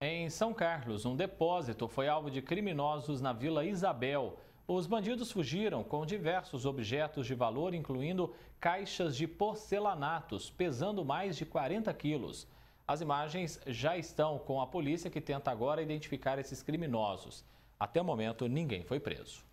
Em São Carlos, um depósito foi alvo de criminosos na Vila Isabel. Os bandidos fugiram com diversos objetos de valor, incluindo caixas de porcelanatos, pesando mais de 40 quilos. As imagens já estão com a polícia que tenta agora identificar esses criminosos. Até o momento, ninguém foi preso.